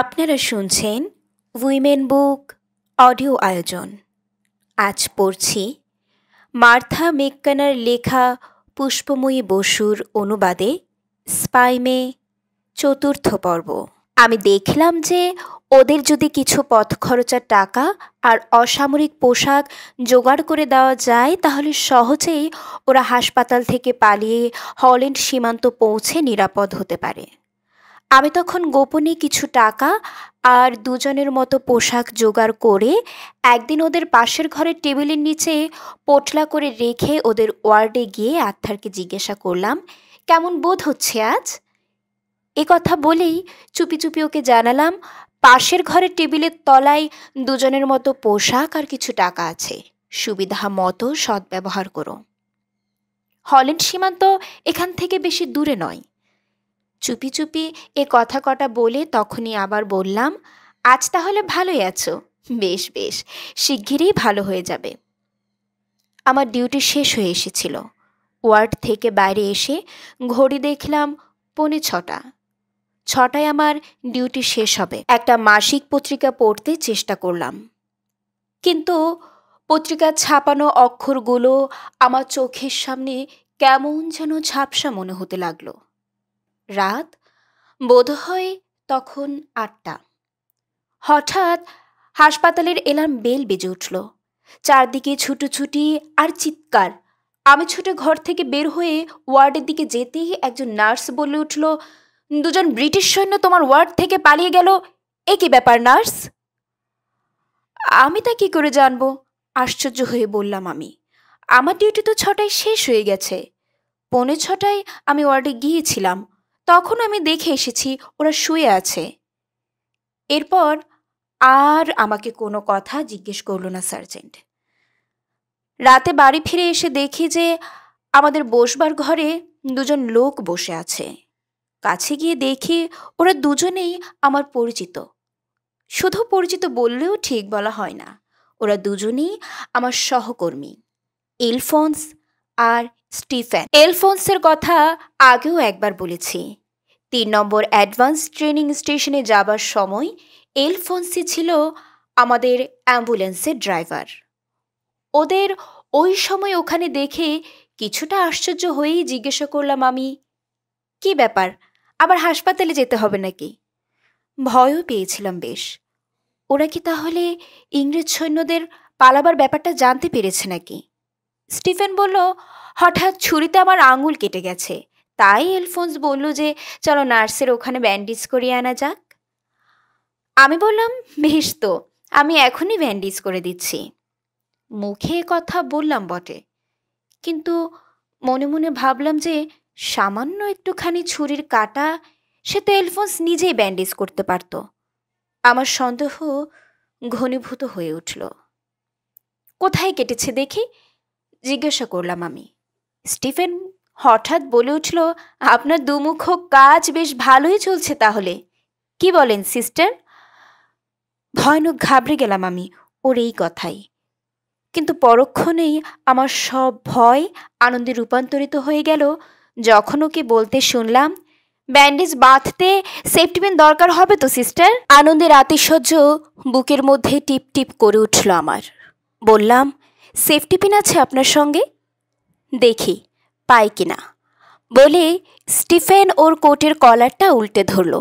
আপনারা শুনছেন women book audio আয়োজন আজ পড়ছি মার্থা মেক্কানার লেখা পুষ্পময়ী বসুর অনুবাদে স্পাইমে চতুর্থ পর্ব আমি দেখলাম যে ওদের যদি কিছু পথ খরচার টাকা আর অসামরিক পোশাক জোগাড় করে দেওয়া যায় তাহলে সহজেই ওরা হাসপাতাল থেকে পালিয়ে হল্যান্ড সীমান্ত পৌঁছে নিরাপদ হতে পারে আমি তখন গোপনে কিছু টাকা আর দুজনের মতো পোশাক জোগাড় করে একদিন ওদের পাশের ঘরের টেবিলের নিচে পোটলা করে রেখে ওদের ওয়ার্ডে গিয়ে আত্মারকে জিজ্ঞাসা করলাম কেমন বোধ হচ্ছে আজ এ কথা বলেই চুপি চুপি ওকে জানালাম পাশের ঘরের টেবিলের তলায় দুজনের মতো পোশাক আর কিছু টাকা আছে সুবিধা মতো সদ্ব্যবহার করো হল্যান্ড সীমান্ত এখান থেকে বেশি দূরে নয় চুপি চুপি এ কথা কটা বলে তখনই আবার বললাম আজ তাহলে ভালোই আছো বেশ বেশ শিগগিরই ভালো হয়ে যাবে আমার ডিউটি শেষ হয়ে এসেছিল ওয়ার্ড থেকে বাইরে এসে ঘড়ি দেখলাম পৌনে ছটা ছটায় আমার ডিউটি শেষ হবে একটা মাসিক পত্রিকা পড়তে চেষ্টা করলাম কিন্তু পত্রিকা ছাপানো অক্ষরগুলো আমার চোখের সামনে কেমন যেন ঝাপসা মনে হতে লাগলো রাত বোধহয় তখন আটটা হঠাৎ হাসপাতালের এলার্ম বেল বেজে উঠল চারদিকে ছুটোছুটি আর চিৎকার আমি ছুটে ঘর থেকে বের হয়ে ওয়ার্ডের দিকে যেতেই একজন নার্স বলে উঠল দুজন ব্রিটিশ সৈন্য তোমার ওয়ার্ড থেকে পালিয়ে গেল এ কি ব্যাপার নার্স আমি তা কি করে জানবো আশ্চর্য হয়ে বললাম আমি আমার ডিউটি তো ছটায় শেষ হয়ে গেছে পৌনে ছটায় আমি ওয়ার্ডে গিয়েছিলাম তখন আমি দেখে এসেছি ওরা শুয়ে আছে এরপর আর আমাকে কোনো কথা জিজ্ঞেস করল না সার্জেন্ট রাতে বাড়ি ফিরে এসে দেখি যে আমাদের বসবার ঘরে দুজন লোক বসে আছে কাছে গিয়ে দেখি ওরা দুজনেই আমার পরিচিত শুধু পরিচিত বললেও ঠিক বলা হয় না ওরা দুজনেই আমার সহকর্মী ইলফোন্স আর স্টিফেন এলফোন্সের কথা আগেও একবার বলেছি তিন নম্বর অ্যাডভান্স ট্রেনিং স্টেশনে যাবার সময় এলফোন্সি ছিল আমাদের অ্যাম্বুলেন্সের ড্রাইভার ওদের ওই সময় ওখানে দেখে কিছুটা আশ্চর্য হয়েই জিজ্ঞাসা করলাম আমি কি ব্যাপার আবার হাসপাতালে যেতে হবে নাকি ভয়ও পেয়েছিলাম বেশ ওরা কি তাহলে ইংরেজ সৈন্যদের পালাবার ব্যাপারটা জানতে পেরেছে নাকি স্টিফেন বলল হঠাৎ ছুরিতে আমার আঙুল কেটে গেছে তাই এলফোন্স বলল যে চলো নার্সের ওখানে ব্যান্ডেজ করিয়ে আনা যাক আমি বললাম বেশ তো আমি এখনই ব্যান্ডেজ করে দিচ্ছি মুখে কথা বললাম বটে কিন্তু মনে মনে ভাবলাম যে সামান্য একটুখানি ছুরির কাটা সে তো এলফোন্স নিজেই ব্যান্ডেজ করতে পারত আমার সন্দেহ ঘনীভূত হয়ে উঠল কোথায় কেটেছে দেখি জিজ্ঞাসা করলাম আমি স্টিফেন হঠাৎ বলে উঠল আপনার দুমুখ কাজ বেশ ভালোই চলছে তাহলে কি বলেন সিস্টার ভয়ানক ঘাবড়ে গেলাম আমি ওর এই কথাই কিন্তু পরক্ষণেই আমার সব ভয় আনন্দে রূপান্তরিত হয়ে গেল যখন ওকে বলতে শুনলাম ব্যান্ডেজ বাঁধতে সেফটিপিন দরকার হবে তো সিস্টার আনন্দের আতিশয্য বুকের মধ্যে টিপ টিপ করে উঠল আমার বললাম সেফটিপিন আছে আপনার সঙ্গে দেখি পাই কিনা বলে স্টিফেন ওর কোটের কলারটা উল্টে ধরল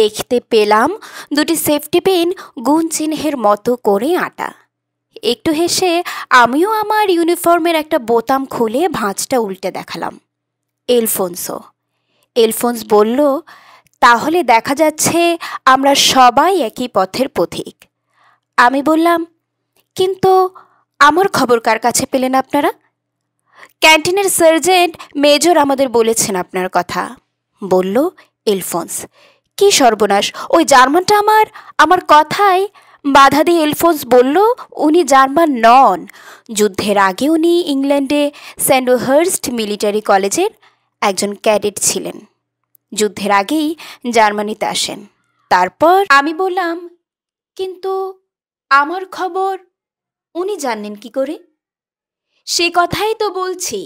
দেখতে পেলাম দুটি সেফটি পেন গুণ চিহ্নের মতো করে আটা একটু হেসে আমিও আমার ইউনিফর্মের একটা বোতাম খুলে ভাঁজটা উল্টে দেখালাম এলফোন্সও এলফোন্স বলল তাহলে দেখা যাচ্ছে আমরা সবাই একই পথের পথিক আমি বললাম কিন্তু আমার খবর কার কাছে পেলেন আপনারা ক্যান্টিনের সার্জেন্ট মেজর আমাদের বলেছেন আপনার কথা বলল এলফোন্স কি সর্বনাশ ওই জার্মানটা আমার আমার কথায় বাধা দিয়ে এলফোন্স বলল উনি জার্মান নন যুদ্ধের আগে উনি ইংল্যান্ডে স্যান্ডোহার্স্ট মিলিটারি কলেজের একজন ক্যাডেট ছিলেন যুদ্ধের আগেই জার্মানিতে আসেন তারপর আমি বললাম কিন্তু আমার খবর উনি জানলেন কি করে সে কথাই তো বলছি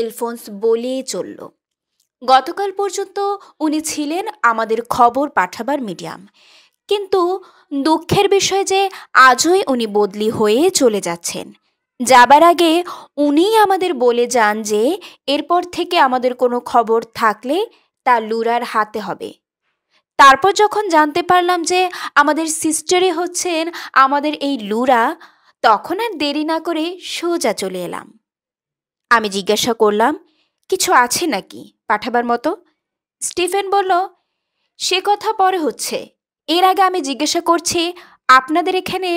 এলফোন্স বলেই চলল গতকাল পর্যন্ত উনি ছিলেন আমাদের খবর পাঠাবার মিডিয়াম কিন্তু দুঃখের বিষয় যে আজই উনি বদলি হয়ে চলে যাচ্ছেন যাবার আগে উনিই আমাদের বলে যান যে এরপর থেকে আমাদের কোনো খবর থাকলে তা লুরার হাতে হবে তারপর যখন জানতে পারলাম যে আমাদের সিস্টারে হচ্ছেন আমাদের এই লুরা তখন আর দেরি না করে সোজা চলে এলাম আমি জিজ্ঞাসা করলাম কিছু আছে নাকি পাঠাবার মতো স্টিফেন বলল সে কথা পরে হচ্ছে এর আগে আমি জিজ্ঞাসা করছি আপনাদের এখানে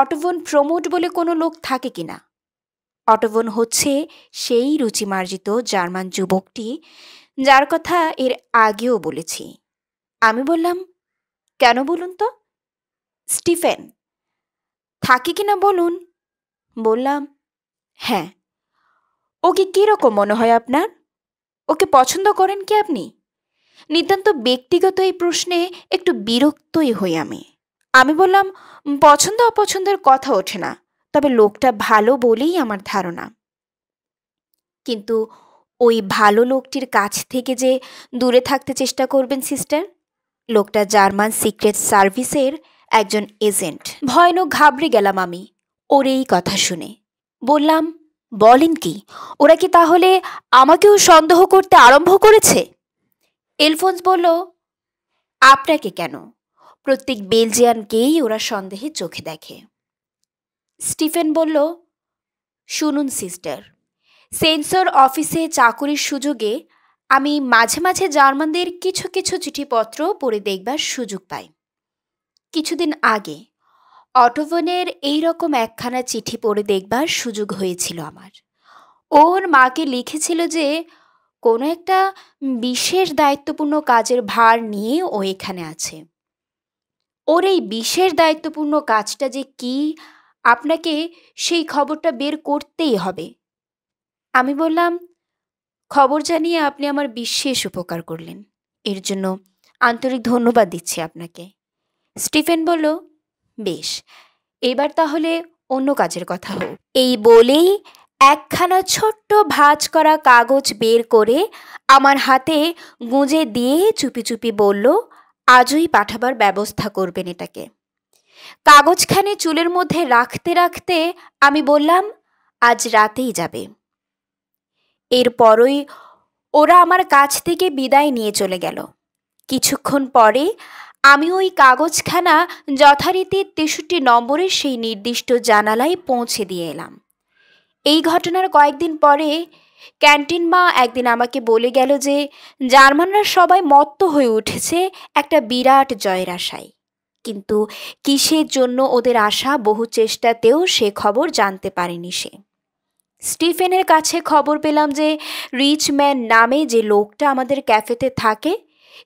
অটোভন প্রমোট বলে কোনো লোক থাকে কি না অটোভন হচ্ছে সেই রুচিমার্জিত জার্মান যুবকটি যার কথা এর আগেও বলেছি আমি বললাম কেন বলুন তো স্টিফেন থাকি কি না বলুন বললাম হ্যাঁ ওকে কীরকম মনে হয় আপনার ওকে পছন্দ করেন কি আপনি নিতান্ত ব্যক্তিগত এই প্রশ্নে একটু বিরক্তই হই আমি আমি বললাম পছন্দ অপছন্দের কথা ওঠে না তবে লোকটা ভালো বলেই আমার ধারণা কিন্তু ওই ভালো লোকটির কাছ থেকে যে দূরে থাকতে চেষ্টা করবেন সিস্টার লোকটা জার্মান সিক্রেট সার্ভিসের একজন এজেন্ট ভয়ানক ঘাবড়ে গেলাম আমি ওর এই কথা শুনে বললাম বলেন কি ওরা কি তাহলে আমাকেও সন্দেহ করতে আরম্ভ করেছে এলফোন্স বলল আপনাকে কেন প্রত্যেক বেলজিয়ানকেই ওরা সন্দেহে চোখে দেখে স্টিফেন বলল শুনুন সিস্টার সেন্সর অফিসে চাকুরির সুযোগে আমি মাঝে মাঝে জার্মানদের কিছু কিছু চিঠিপত্র পড়ে দেখবার সুযোগ পাই কিছুদিন আগে অটোভনের এই রকম একখানা চিঠি পড়ে দেখবার সুযোগ হয়েছিল আমার ওর মাকে লিখেছিল যে কোনো একটা বিশেষ দায়িত্বপূর্ণ কাজের ভার নিয়ে ও এখানে আছে ওর এই বিশেষ দায়িত্বপূর্ণ কাজটা যে কি আপনাকে সেই খবরটা বের করতেই হবে আমি বললাম খবর জানিয়ে আপনি আমার বিশেষ উপকার করলেন এর জন্য আন্তরিক ধন্যবাদ দিচ্ছি আপনাকে স্টিফেন বলল বেশ এবার তাহলে অন্য কাজের কথা হোক এই বলেই একখানা ছোট্ট ভাঁজ করা কাগজ বের করে আমার হাতে গুঁজে দিয়ে চুপি চুপি বলল আজই পাঠাবার ব্যবস্থা করবেন এটাকে কাগজখানে চুলের মধ্যে রাখতে রাখতে আমি বললাম আজ রাতেই যাবে এরপরই ওরা আমার কাছ থেকে বিদায় নিয়ে চলে গেল কিছুক্ষণ পরে আমি ওই কাগজখানা যথারীতি তেষট্টি নম্বরের সেই নির্দিষ্ট জানালায় পৌঁছে দিয়ে এলাম এই ঘটনার কয়েকদিন পরে ক্যান্টিন মা একদিন আমাকে বলে গেল যে জার্মানরা সবাই মত্ত হয়ে উঠেছে একটা বিরাট জয়ের আশায় কিন্তু কিসের জন্য ওদের আশা বহু চেষ্টাতেও সে খবর জানতে পারেনি সে স্টিফেনের কাছে খবর পেলাম যে রিচ ম্যান নামে যে লোকটা আমাদের ক্যাফেতে থাকে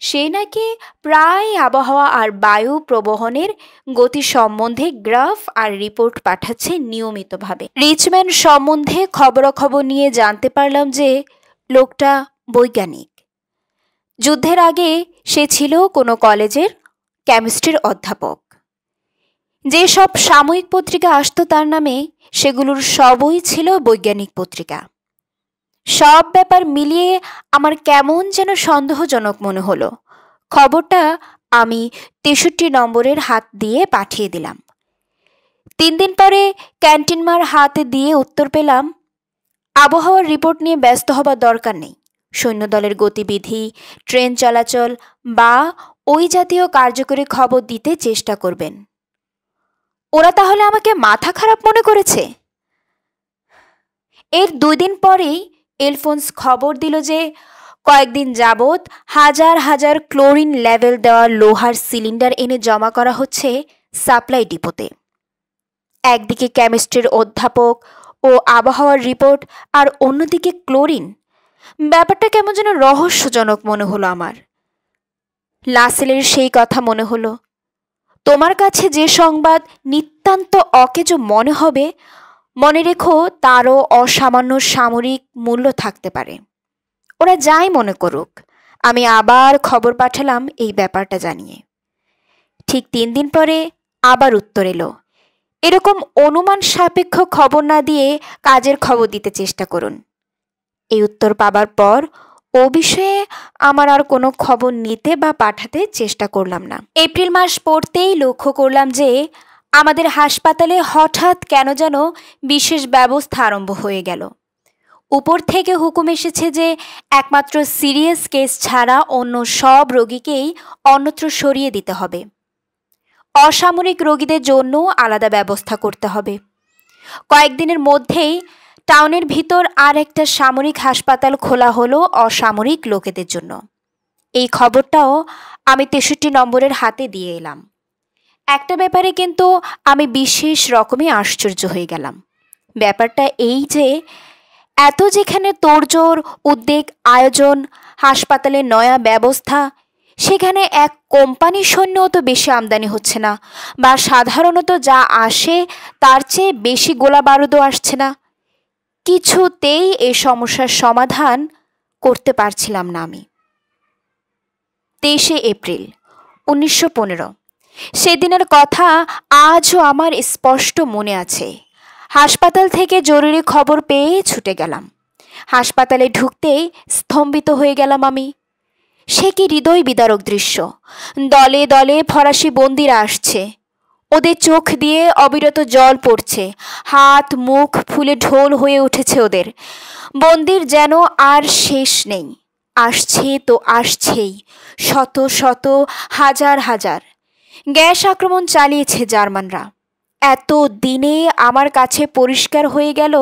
সে নাকি প্রায় আবহাওয়া আর বায়ু প্রবহনের গতি সম্বন্ধে গ্রাফ আর রিপোর্ট পাঠাচ্ছে নিয়মিতভাবে রিচম্যান সম্বন্ধে খবরাখবর নিয়ে জানতে পারলাম যে লোকটা বৈজ্ঞানিক যুদ্ধের আগে সে ছিল কোনো কলেজের কেমিস্ট্রির অধ্যাপক যে সব সাময়িক পত্রিকা আসতো তার নামে সেগুলোর সবই ছিল বৈজ্ঞানিক পত্রিকা সব ব্যাপার মিলিয়ে আমার কেমন যেন সন্দেহজনক মনে হলো খবরটা আমি তেষট্টি নম্বরের হাত দিয়ে পাঠিয়ে দিলাম তিন দিন পরে ক্যান্টিনমার হাতে দিয়ে উত্তর পেলাম আবহাওয়ার রিপোর্ট নিয়ে ব্যস্ত হবার দরকার নেই সৈন্যদলের গতিবিধি ট্রেন চলাচল বা ওই জাতীয় কার্যকরী খবর দিতে চেষ্টা করবেন ওরা তাহলে আমাকে মাথা খারাপ মনে করেছে এর দুই দিন পরেই এলফোন্স খবর দিল যে কয়েকদিন যাবৎ হাজার হাজার ক্লোরিন লেভেল দেওয়া লোহার সিলিন্ডার এনে জমা করা হচ্ছে সাপ্লাই ডিপোতে একদিকে কেমিস্ট্রির অধ্যাপক ও আবহাওয়ার রিপোর্ট আর অন্যদিকে ক্লোরিন ব্যাপারটা কেমন যেন রহস্যজনক মনে হলো আমার লাসেলের সেই কথা মনে হলো তোমার কাছে যে সংবাদ নিতান্ত অকেজ মনে হবে মনে রেখো তারও অসামান্য সামরিক মূল্য থাকতে পারে ওরা যাই মনে করুক আমি আবার খবর পাঠালাম এই ব্যাপারটা জানিয়ে ঠিক তিন দিন পরে আবার উত্তর এলো এরকম অনুমান সাপেক্ষ খবর না দিয়ে কাজের খবর দিতে চেষ্টা করুন এই উত্তর পাবার পর ও বিষয়ে আমার আর কোনো খবর নিতে বা পাঠাতে চেষ্টা করলাম না এপ্রিল মাস পড়তেই লক্ষ্য করলাম যে আমাদের হাসপাতালে হঠাৎ কেন যেন বিশেষ ব্যবস্থা আরম্ভ হয়ে গেল উপর থেকে হুকুম এসেছে যে একমাত্র সিরিয়াস কেস ছাড়া অন্য সব রোগীকেই অন্যত্র সরিয়ে দিতে হবে অসামরিক রোগীদের জন্য আলাদা ব্যবস্থা করতে হবে কয়েকদিনের মধ্যেই টাউনের ভিতর আর একটা সামরিক হাসপাতাল খোলা হলো অসামরিক লোকেদের জন্য এই খবরটাও আমি তেষট্টি নম্বরের হাতে দিয়ে এলাম একটা ব্যাপারে কিন্তু আমি বিশেষ রকমে আশ্চর্য হয়ে গেলাম ব্যাপারটা এই যে এত যেখানে তোড়জোড় উদ্বেগ আয়োজন হাসপাতালের নয়া ব্যবস্থা সেখানে এক কোম্পানির সৈন্যও তো বেশি আমদানি হচ্ছে না বা সাধারণত যা আসে তার চেয়ে বেশি গোলা বারুদও আসছে না কিছুতেই এ সমস্যার সমাধান করতে পারছিলাম না আমি তেইশে এপ্রিল উনিশশো পনেরো সেদিনের কথা আজও আমার স্পষ্ট মনে আছে হাসপাতাল থেকে জরুরি খবর পেয়ে ছুটে গেলাম হাসপাতালে ঢুকতেই স্তম্ভিত হয়ে গেলাম আমি সে কি হৃদয় বিদারক দৃশ্য দলে দলে ফরাসি বন্দিরা আসছে ওদের চোখ দিয়ে অবিরত জল পড়ছে হাত মুখ ফুলে ঢোল হয়ে উঠেছে ওদের বন্দির যেন আর শেষ নেই আসছে তো আসছেই শত শত হাজার হাজার গ্যাস আক্রমণ চালিয়েছে জার্মানরা এত দিনে আমার কাছে পরিষ্কার হয়ে গেল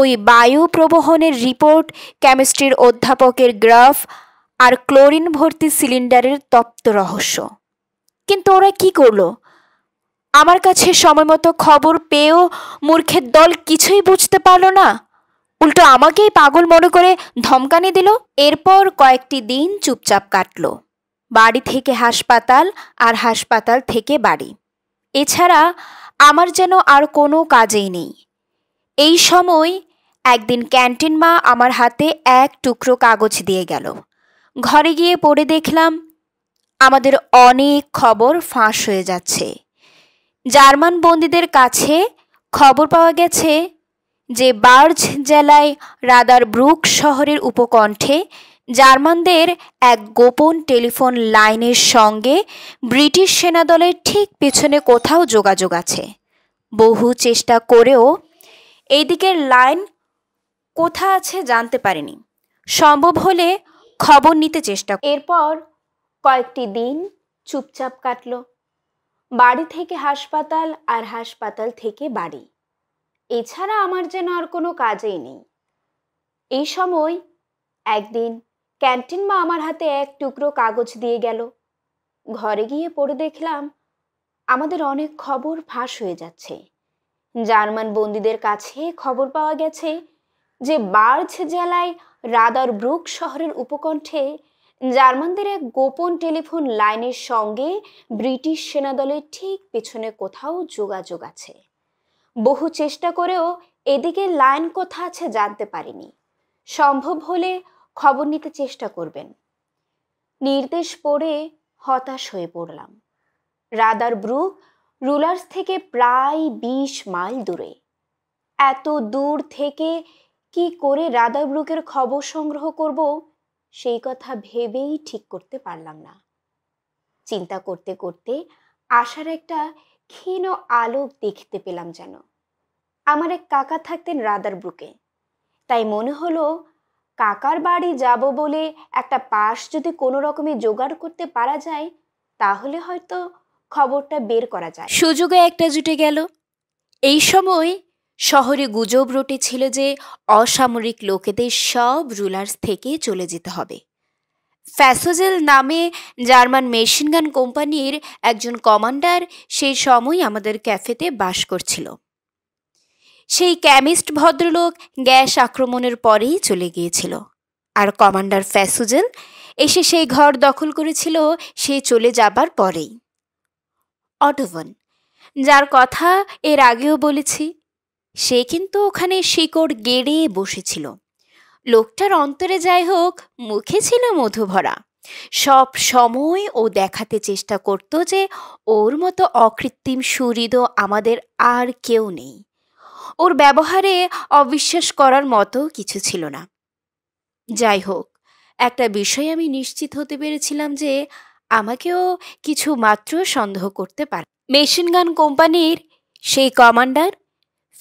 ওই বায়ু প্রবহনের রিপোর্ট কেমিস্ট্রির অধ্যাপকের গ্রাফ আর ক্লোরিন ভর্তি সিলিন্ডারের তপ্ত রহস্য কিন্তু ওরা কি করলো আমার কাছে সময়মতো খবর পেয়েও মূর্খের দল কিছুই বুঝতে পারল না উল্টো আমাকেই পাগল মনে করে ধমকানি দিল এরপর কয়েকটি দিন চুপচাপ কাটলো বাড়ি থেকে হাসপাতাল আর হাসপাতাল থেকে বাড়ি এছাড়া আমার যেন আর কোনো কাজেই নেই এই সময় একদিন ক্যান্টিন মা আমার হাতে এক টুকরো কাগজ দিয়ে গেল ঘরে গিয়ে পড়ে দেখলাম আমাদের অনেক খবর ফাঁস হয়ে যাচ্ছে জার্মান বন্দীদের কাছে খবর পাওয়া গেছে যে বার্জ জেলায় রাদার ব্রুক শহরের উপকণ্ঠে জার্মানদের এক গোপন টেলিফোন লাইনের সঙ্গে ব্রিটিশ সেনাদলের ঠিক পেছনে কোথাও যোগাযোগ আছে বহু চেষ্টা করেও এই দিকের লাইন কোথা আছে জানতে পারেনি সম্ভব হলে খবর নিতে চেষ্টা এরপর কয়েকটি দিন চুপচাপ কাটল বাড়ি থেকে হাসপাতাল আর হাসপাতাল থেকে বাড়ি এছাড়া আমার যেন আর কোনো কাজেই নেই এই সময় একদিন ক্যান্টিন মা আমার হাতে এক টুকরো কাগজ দিয়ে গেল ঘরে গিয়ে পড়ে দেখলাম আমাদের অনেক খবর ফাঁস হয়ে যাচ্ছে জার্মান বন্দীদের কাছে খবর পাওয়া গেছে যে বার্জ জেলায় রাদার ব্রুক শহরের উপকণ্ঠে জার্মানদের এক গোপন টেলিফোন লাইনের সঙ্গে ব্রিটিশ সেনাদলের ঠিক পেছনে কোথাও যোগাযোগ আছে বহু চেষ্টা করেও এদিকে লাইন কোথা আছে জানতে পারিনি সম্ভব হলে খবর নিতে চেষ্টা করবেন নির্দেশ পড়ে হতাশ হয়ে পড়লাম রাদার ব্রু রুলার্স থেকে প্রায় বিশ মাইল দূরে এত দূর থেকে কি করে রাদার ব্রুকের খবর সংগ্রহ করব সেই কথা ভেবেই ঠিক করতে পারলাম না চিন্তা করতে করতে আসার একটা ক্ষীণ আলোক দেখতে পেলাম যেন আমার এক কাকা থাকতেন রাদার ব্রুকে তাই মনে হলো কাকার বাড়ি যাব বলে একটা পাশ যদি কোনো রকমে জোগাড় করতে পারা যায় তাহলে হয়তো খবরটা বের করা যায় সুযোগে একটা জুটে গেল এই সময় শহরে গুজব রটেছিল যে অসামরিক লোকেদের সব রুলার্স থেকে চলে যেতে হবে ফ্যাসোজেল নামে জার্মান মেশিনগান কোম্পানির একজন কমান্ডার সেই সময় আমাদের ক্যাফেতে বাস করছিল সেই ক্যামিস্ট ভদ্রলোক গ্যাস আক্রমণের পরেই চলে গিয়েছিল আর কমান্ডার ফ্যাসুজেন এসে সেই ঘর দখল করেছিল সে চলে যাবার পরেই অটোভন যার কথা এর আগেও বলেছি সে কিন্তু ওখানে শিকড় গেড়ে বসেছিল লোকটার অন্তরে যাই হোক মুখে ছিল মধু ভরা সব সময় ও দেখাতে চেষ্টা করত যে ওর মতো অকৃত্রিম সুহৃদ আমাদের আর কেউ নেই ওর ব্যবহারে অবিশ্বাস করার মতো কিছু ছিল না যাই হোক একটা বিষয় আমি নিশ্চিত হতে পেরেছিলাম যে আমাকেও কিছু মাত্র সন্দেহ করতে পারে মেশিনগান কোম্পানির সেই কমান্ডার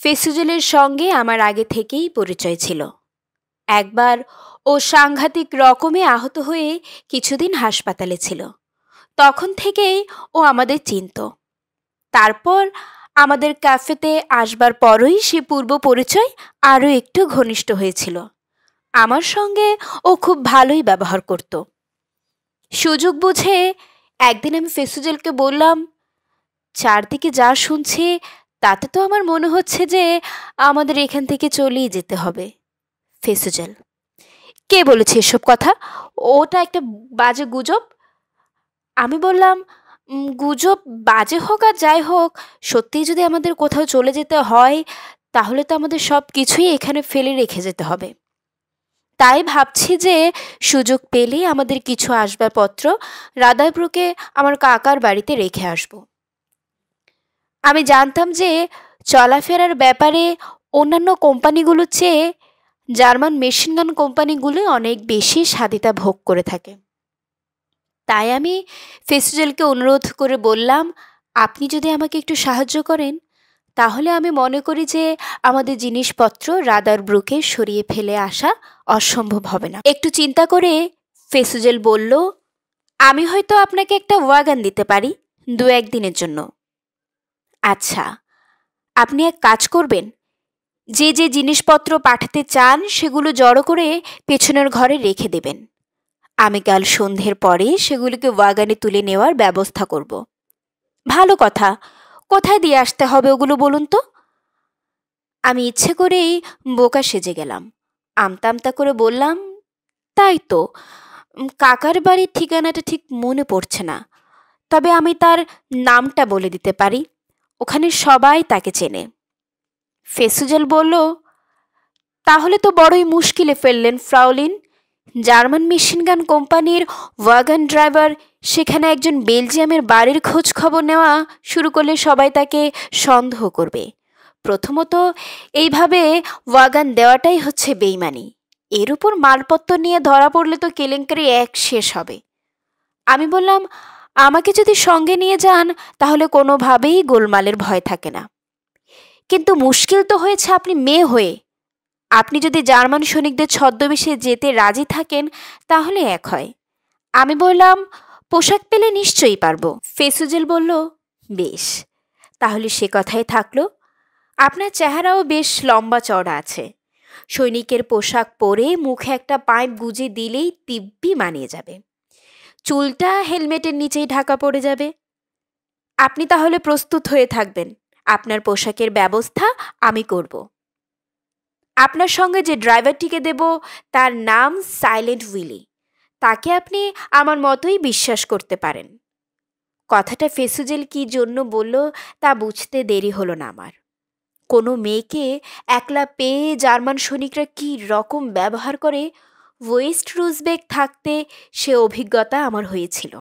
ফেসুজেলের সঙ্গে আমার আগে থেকেই পরিচয় ছিল একবার ও সাংঘাতিক রকমে আহত হয়ে কিছুদিন হাসপাতালে ছিল তখন থেকেই ও আমাদের চিনত তারপর আমাদের ক্যাফেতে আসবার পরই সে পূর্ব পরিচয় আরও একটু ঘনিষ্ঠ হয়েছিল আমার সঙ্গে ও খুব ভালোই ব্যবহার করত সুযোগ বুঝে একদিন আমি ফেসুজেলকে বললাম চারদিকে যা শুনছি তাতে তো আমার মনে হচ্ছে যে আমাদের এখান থেকে চলেই যেতে হবে ফেসুজেল কে বলেছে এসব কথা ওটা একটা বাজে গুজব আমি বললাম গুজব বাজে হোক আর যাই হোক সত্যিই যদি আমাদের কোথাও চলে যেতে হয় তাহলে তো আমাদের সব কিছুই এখানে ফেলে রেখে যেতে হবে তাই ভাবছি যে সুযোগ পেলেই আমাদের কিছু আসবাবপত্র রাধাইপুরকে আমার কাকার বাড়িতে রেখে আসব আমি জানতাম যে চলাফেরার ব্যাপারে অন্যান্য কোম্পানিগুলোর চেয়ে জার্মান মেশিনগান কোম্পানিগুলি অনেক বেশি স্বাধীনতা ভোগ করে থাকে তাই আমি ফেসুজেলকে অনুরোধ করে বললাম আপনি যদি আমাকে একটু সাহায্য করেন তাহলে আমি মনে করি যে আমাদের জিনিসপত্র রাদার ব্রুকে সরিয়ে ফেলে আসা অসম্ভব হবে না একটু চিন্তা করে ফেসুজেল বলল আমি হয়তো আপনাকে একটা ওয়াগান দিতে পারি দু একদিনের জন্য আচ্ছা আপনি এক কাজ করবেন যে যে জিনিসপত্র পাঠাতে চান সেগুলো জড়ো করে পেছনের ঘরে রেখে দেবেন আমি কাল সন্ধ্যের পরে সেগুলিকে ওয়াগানে তুলে নেওয়ার ব্যবস্থা করব ভালো কথা কোথায় দিয়ে আসতে হবে ওগুলো বলুন তো আমি ইচ্ছে করেই বোকা সেজে গেলাম আমতা আমতা করে বললাম তাই তো কাকার বাড়ির ঠিকানাটা ঠিক মনে পড়ছে না তবে আমি তার নামটা বলে দিতে পারি ওখানে সবাই তাকে চেনে ফেসুজাল বলল তাহলে তো বড়ই মুশকিলে ফেললেন ফ্রাউলিন জার্মান মেশিনগান কোম্পানির ওয়াগন ড্রাইভার সেখানে একজন বেলজিয়ামের বাড়ির খোঁজ খবর নেওয়া শুরু করলে সবাই তাকে সন্দেহ করবে প্রথমত এইভাবে ওয়াগান দেওয়াটাই হচ্ছে বেইমানি এর উপর মালপত্র নিয়ে ধরা পড়লে তো কেলেঙ্কারি এক শেষ হবে আমি বললাম আমাকে যদি সঙ্গে নিয়ে যান তাহলে কোনোভাবেই গোলমালের ভয় থাকে না কিন্তু মুশকিল তো হয়েছে আপনি মেয়ে হয়ে আপনি যদি জার্মান সৈনিকদের ছদ্মবেশে যেতে রাজি থাকেন তাহলে এক হয় আমি বললাম পোশাক পেলে নিশ্চয়ই পারবো ফেসুজেল বলল বেশ তাহলে সে কথাই থাকলো আপনার চেহারাও বেশ লম্বা চড়া আছে সৈনিকের পোশাক পরে মুখে একটা পাইপ গুজে দিলেই তিব্বি মানিয়ে যাবে চুলটা হেলমেটের নিচেই ঢাকা পড়ে যাবে আপনি তাহলে প্রস্তুত হয়ে থাকবেন আপনার পোশাকের ব্যবস্থা আমি করবো আপনার সঙ্গে যে ড্রাইভারটিকে দেব তার নাম সাইলেন্ট উইলি তাকে আপনি আমার মতোই বিশ্বাস করতে পারেন কথাটা ফেসুজেল কি জন্য বলল তা বুঝতে দেরি হলো না আমার কোনো মেয়েকে একলা পেয়ে জার্মান সৈনিকরা কী রকম ব্যবহার করে ওয়েস্ট রুজবেক থাকতে সে অভিজ্ঞতা আমার হয়েছিল